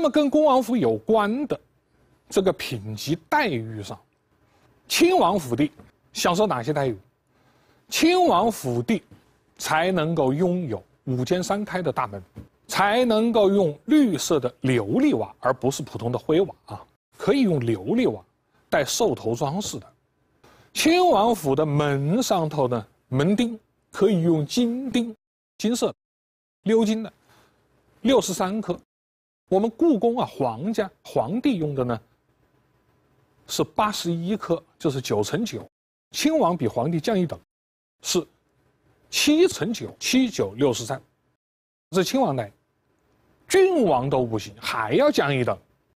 那么，跟恭王府有关的这个品级待遇上，亲王府地享受哪些待遇？亲王府地才能够拥有五间三开的大门，才能够用绿色的琉璃瓦，而不是普通的灰瓦啊！可以用琉璃瓦带兽头装饰的。亲王府的门上头呢，门钉可以用金钉，金色鎏金的六十三颗。我们故宫啊，皇家皇帝用的呢，是八十一颗，就是九乘九。亲王比皇帝降一等，是七乘九，七九六十三。这亲王呢，郡王都不行，还要降一等。